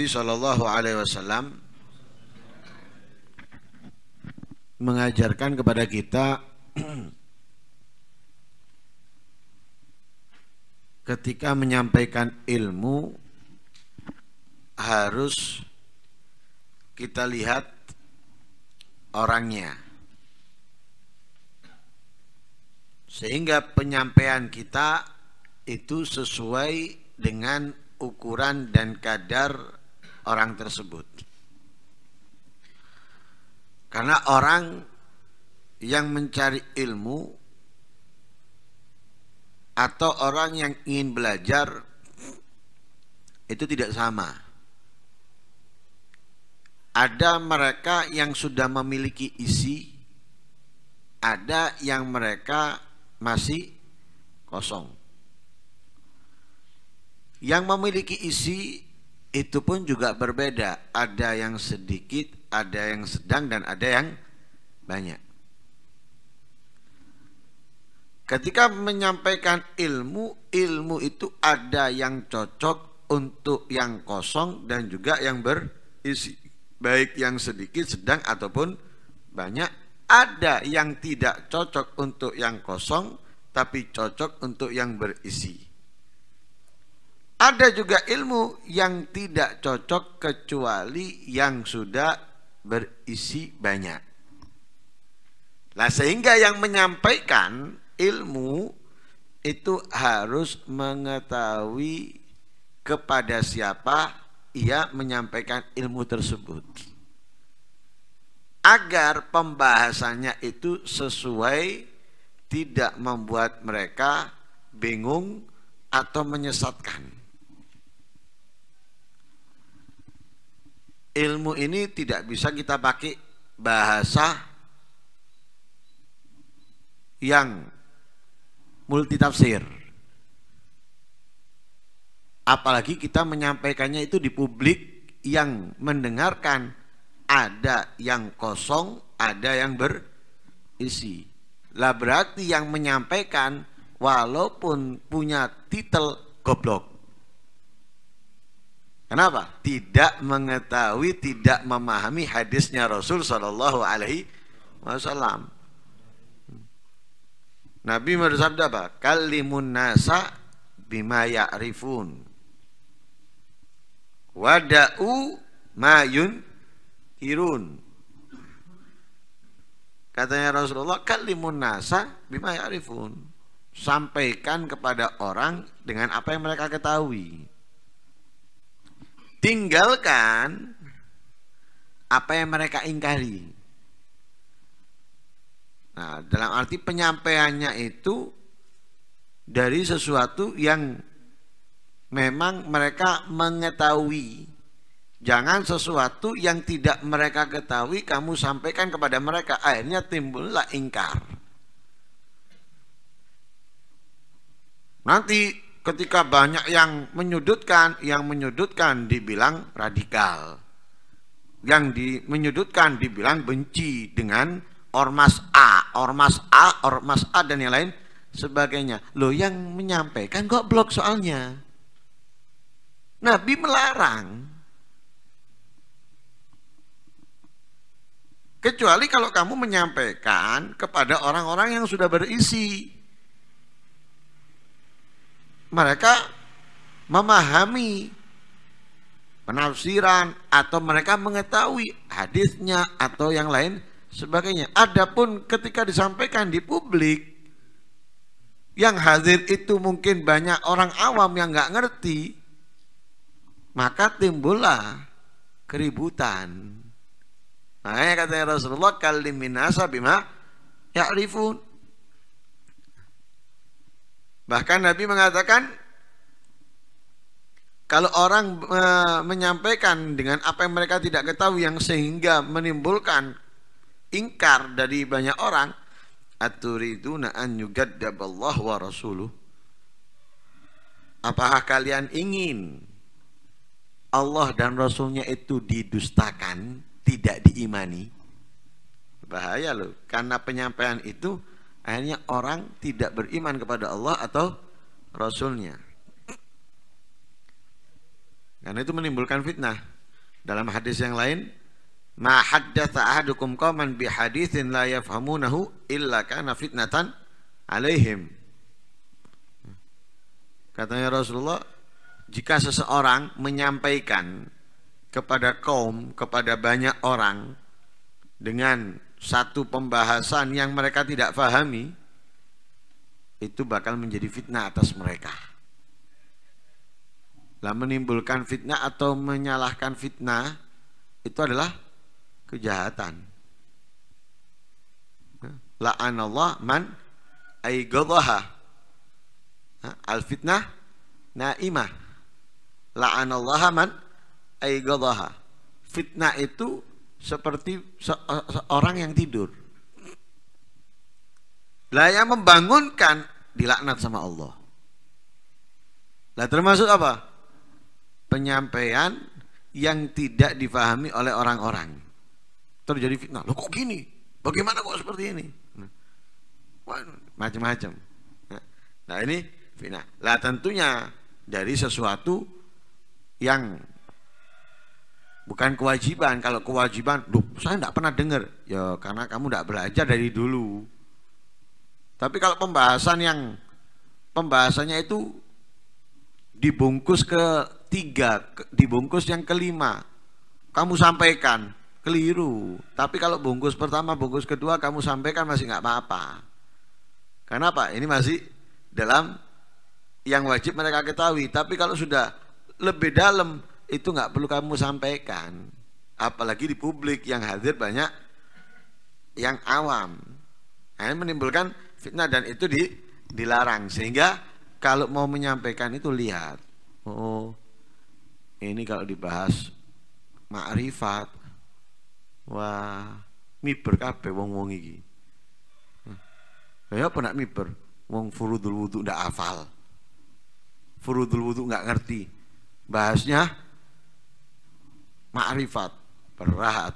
Nabi Shallallahu Alaihi Wasallam mengajarkan kepada kita ketika menyampaikan ilmu harus kita lihat orangnya sehingga penyampaian kita itu sesuai dengan ukuran dan kadar orang tersebut. Karena orang yang mencari ilmu atau orang yang ingin belajar itu tidak sama. Ada mereka yang sudah memiliki isi, ada yang mereka masih kosong. Yang memiliki isi itu pun juga berbeda. Ada yang sedikit, ada yang sedang, dan ada yang banyak. Ketika menyampaikan ilmu, ilmu itu ada yang cocok untuk yang kosong dan juga yang berisi. Baik yang sedikit, sedang, ataupun banyak. Ada yang tidak cocok untuk yang kosong, tapi cocok untuk yang berisi. Ada juga ilmu yang tidak cocok kecuali yang sudah berisi banyak. Nah, sehingga yang menyampaikan ilmu itu harus mengetahui kepada siapa ia menyampaikan ilmu tersebut. Agar pembahasannya itu sesuai tidak membuat mereka bingung atau menyesatkan. ilmu ini tidak bisa kita pakai bahasa yang multitafsir. Apalagi kita menyampaikannya itu di publik yang mendengarkan ada yang kosong, ada yang berisi. Lah berarti yang menyampaikan walaupun punya titel goblok Kenapa? Tidak mengetahui, tidak memahami hadisnya Rasul Shallallahu Alaihi Wasallam. Nabi bersabda apa? Kalimun nasa bima ya'rifun. Wada'u mayun irun. Katanya Rasulullah, kalimun nasa bima ya'rifun. Sampaikan kepada orang dengan apa yang mereka ketahui tinggalkan apa yang mereka ingkari. Nah, dalam arti penyampaiannya itu dari sesuatu yang memang mereka mengetahui. Jangan sesuatu yang tidak mereka ketahui kamu sampaikan kepada mereka. Akhirnya timbullah ingkar. Nanti ketika banyak yang menyudutkan, yang menyudutkan dibilang radikal. Yang di, menyudutkan dibilang benci dengan ormas A, ormas A, ormas A dan yang lain sebagainya. Lo yang menyampaikan kok blok soalnya. Nabi melarang. Kecuali kalau kamu menyampaikan kepada orang-orang yang sudah berisi mereka memahami penafsiran atau mereka mengetahui hadisnya atau yang lain sebagainya. Adapun ketika disampaikan di publik yang hadir itu mungkin banyak orang awam yang nggak ngerti, maka timbullah keributan. nah, katanya Rasulullah kalimina sabima ya'rifun Bahkan Nabi mengatakan kalau orang e, menyampaikan dengan apa yang mereka tidak ketahui yang sehingga menimbulkan ingkar dari banyak orang, aturiduna an yugaddaballah wa rasuluh. Apakah kalian ingin Allah dan Rasulnya itu didustakan, tidak diimani? Bahaya loh, karena penyampaian itu Akhirnya orang tidak beriman kepada Allah atau Rasulnya. Karena itu menimbulkan fitnah. Dalam hadis yang lain, ma haddatsa ahadukum kauman bi hadithin la yafhamunahu illa kana fitnatan alaihim. Katanya Rasulullah, jika seseorang menyampaikan kepada kaum, kepada banyak orang dengan satu pembahasan yang mereka tidak fahami itu bakal menjadi fitnah atas mereka. Lah menimbulkan fitnah atau menyalahkan fitnah itu adalah kejahatan. anallah man aigadaha. Al fitnah naimah. anallah man aigadaha. Fitnah itu seperti eh, se orang yang tidur. Lah yang membangunkan dilaknat sama Allah. Lah termasuk apa? Penyampaian yang tidak difahami oleh orang-orang. Terjadi fitnah. Loh kok gini? Bagaimana kok seperti ini? Nah. Macam-macam. Nah, nah ini fitnah. Lah tentunya dari sesuatu yang Bukan kewajiban, kalau kewajiban, duh saya tidak pernah dengar. Ya karena kamu tidak belajar dari dulu. Tapi kalau pembahasan yang, pembahasannya itu dibungkus ke tiga, dibungkus yang kelima. Kamu sampaikan, keliru. Tapi kalau bungkus pertama, bungkus kedua kamu sampaikan masih nggak apa-apa. Karena apa? Ini masih dalam yang wajib mereka ketahui. Tapi kalau sudah lebih dalam itu nggak perlu kamu sampaikan apalagi di publik yang hadir banyak yang awam hanya menimbulkan fitnah dan itu di, dilarang sehingga kalau mau menyampaikan itu lihat oh ini kalau dibahas makrifat wah miber kabeh wong-wong iki ya apa nak miber wong furudul wudu ndak hafal furudul wudu nggak ngerti bahasnya Ma'rifat, berat.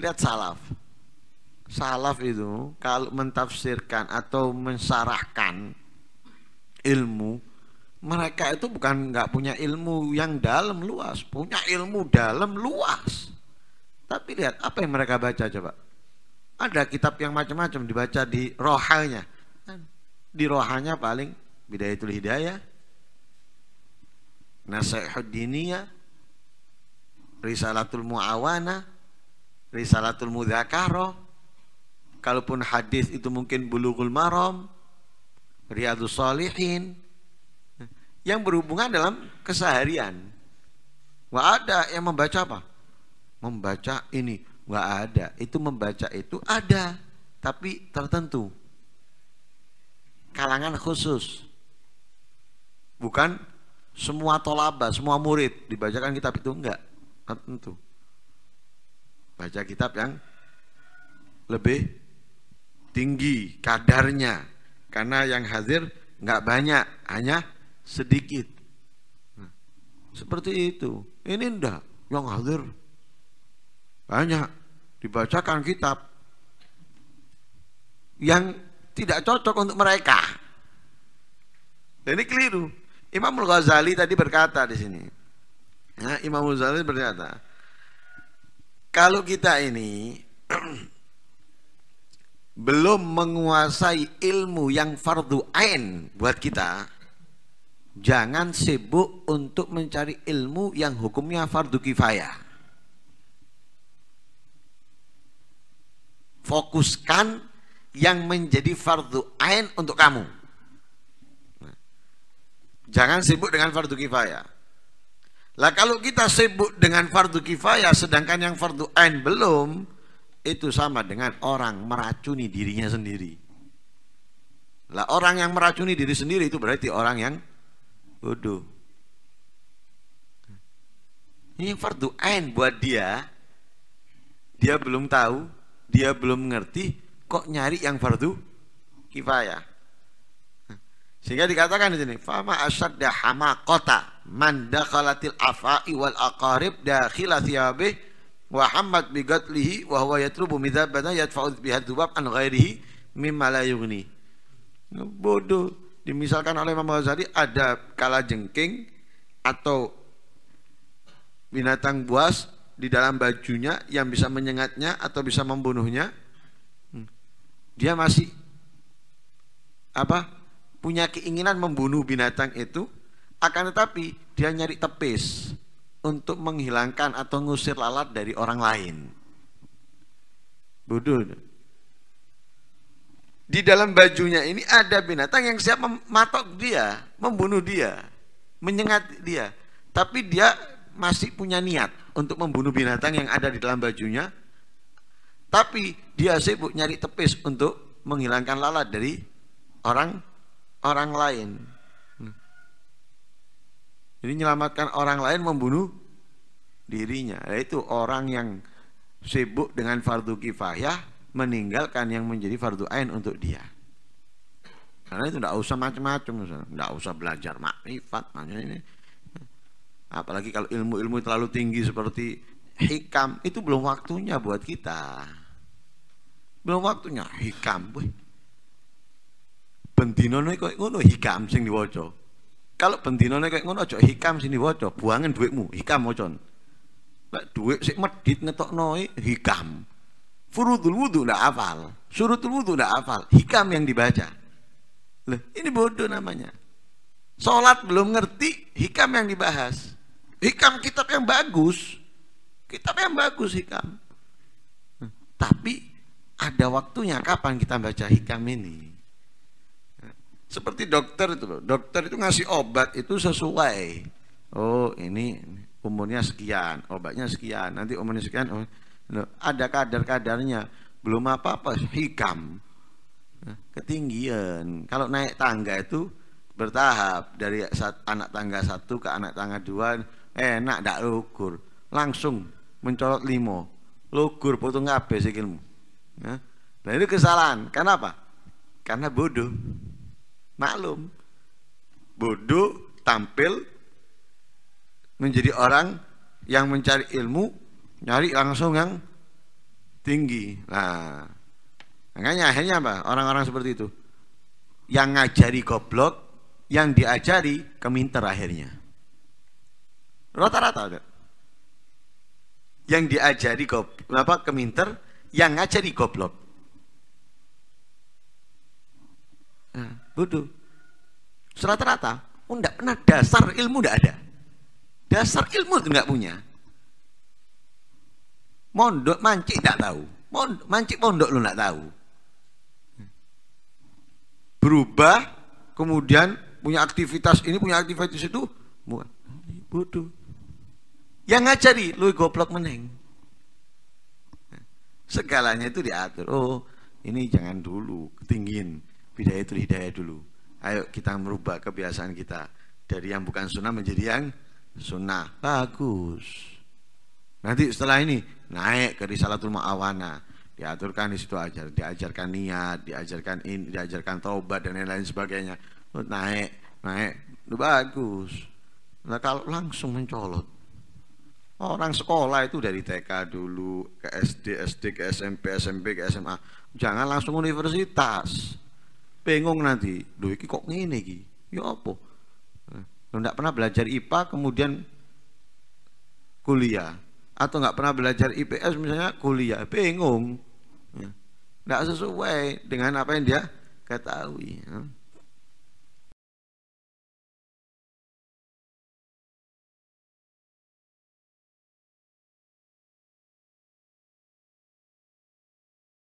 Lihat salaf. Salaf itu kalau mentafsirkan atau mensarahkan ilmu, mereka itu bukan nggak punya ilmu yang dalam luas, punya ilmu dalam luas. Tapi lihat apa yang mereka baca coba. Ada kitab yang macam-macam dibaca di rohanya. Kan? Di rohanya paling Bidayatul Hidayah, diniyah risalatul muawana, risalatul mudzakarah. Kalaupun hadis itu mungkin bulughul maram, riadus salihin yang berhubungan dalam keseharian. Gak ada yang membaca apa? Membaca ini Gak ada. Itu membaca itu ada tapi tertentu. Kalangan khusus. Bukan semua tolaba, semua murid dibacakan kitab itu enggak tertentu. Baca kitab yang lebih tinggi kadarnya karena yang hadir nggak banyak hanya sedikit nah, seperti itu ini ndak yang hadir banyak dibacakan kitab yang tidak cocok untuk mereka dan ini keliru Imam Al Ghazali tadi berkata di sini Nah, Imam Ghazali berkata, kalau kita ini belum menguasai ilmu yang fardu ain buat kita, jangan sibuk untuk mencari ilmu yang hukumnya fardu kifayah. Fokuskan yang menjadi fardu ain untuk kamu. Nah, jangan sibuk dengan fardu kifayah lah kalau kita sibuk dengan fardu kifayah sedangkan yang fardu ain belum, itu sama dengan orang meracuni dirinya sendiri. Lah orang yang meracuni diri sendiri itu berarti orang yang bodoh. Ini yang fardu ain buat dia, dia belum tahu, dia belum ngerti kok nyari yang fardu kifayah. Sehingga dikatakan di sini, fama asyadda hamakota man dakhalatil afai wal aqarib dakhila thiyabih wa hammat bi gatlihi wa huwa yatlubu midhabana yadfa'u biha dzubab an ghairihi mimma la yughni. Bodoh dimisalkan oleh Imam Ghazali ada kala jengking atau binatang buas di dalam bajunya yang bisa menyengatnya atau bisa membunuhnya hmm. dia masih apa punya keinginan membunuh binatang itu akan tetapi dia nyari tepis untuk menghilangkan atau ngusir lalat dari orang lain bodoh di dalam bajunya ini ada binatang yang siap mematok dia membunuh dia menyengat dia tapi dia masih punya niat untuk membunuh binatang yang ada di dalam bajunya tapi dia sibuk nyari tepis untuk menghilangkan lalat dari orang orang lain. Hmm. Jadi menyelamatkan orang lain membunuh dirinya. Itu orang yang sibuk dengan fardu kifayah meninggalkan yang menjadi fardu ain untuk dia. Karena itu tidak usah macam-macam, tidak usah belajar makrifat, ini. Apalagi kalau ilmu-ilmu terlalu tinggi seperti hikam, itu belum waktunya buat kita. Belum waktunya hikam, wih nih kok ngono hikam sing diwoco Kalau nih kok ngono cok hikam sing diwoco buangin duitmu hikam mocon. Duit dhuwit medit ngetok noi e, hikam. Furudul wudu udah hafal, surutul wudu udah hafal, hikam yang dibaca. Loh, ini bodoh namanya. Sholat belum ngerti, hikam yang dibahas. Hikam kitab yang bagus. Kitab yang bagus hikam. Tapi ada waktunya kapan kita baca hikam ini. Seperti dokter itu Dokter itu ngasih obat itu sesuai. Oh, ini umurnya sekian, obatnya sekian, nanti umurnya sekian. Oh, ada kadar-kadarnya. Belum apa-apa, hikam. Ketinggian. Kalau naik tangga itu bertahap dari anak tangga satu ke anak tangga dua enak dak ukur langsung mencolot limo lugur potong kabeh sikilmu Nah, itu kesalahan. Kenapa? Karena bodoh. Maklum, bodoh tampil menjadi orang yang mencari ilmu, nyari langsung yang tinggi. Nah, makanya akhirnya apa? Orang-orang seperti itu. Yang ngajari goblok, yang diajari keminter akhirnya. Rata-rata Yang diajari goblok, apa keminter, yang ngajari goblok. Nah bodoh. Rata-rata, oh enggak pernah dasar ilmu enggak ada. Dasar ilmu itu enggak punya. Mondok mancik enggak tahu. Mondok, mancik mondok lu enggak tahu. Berubah, kemudian punya aktivitas ini, punya aktivitas itu, bodoh. Yang ngajari, lu goblok meneng. Segalanya itu diatur. Oh, ini jangan dulu, ketinggian itu hidayah dulu. Ayo kita merubah kebiasaan kita dari yang bukan sunnah menjadi yang sunnah. Bagus. Nanti setelah ini naik ke risalatul ma'awana diaturkan di situ ajar diajarkan niat diajarkan in, diajarkan taubat dan lain-lain sebagainya naik naik bagus nah kalau langsung mencolot orang sekolah itu dari TK dulu ke SD SD ke SMP SMP ke SMA jangan langsung universitas bingung nanti loh, iki kok ngene iki ya apa eh, lo nggak pernah belajar IPA kemudian kuliah atau nggak pernah belajar IPS misalnya kuliah bingung ya, nggak sesuai dengan apa yang dia ketahui ya.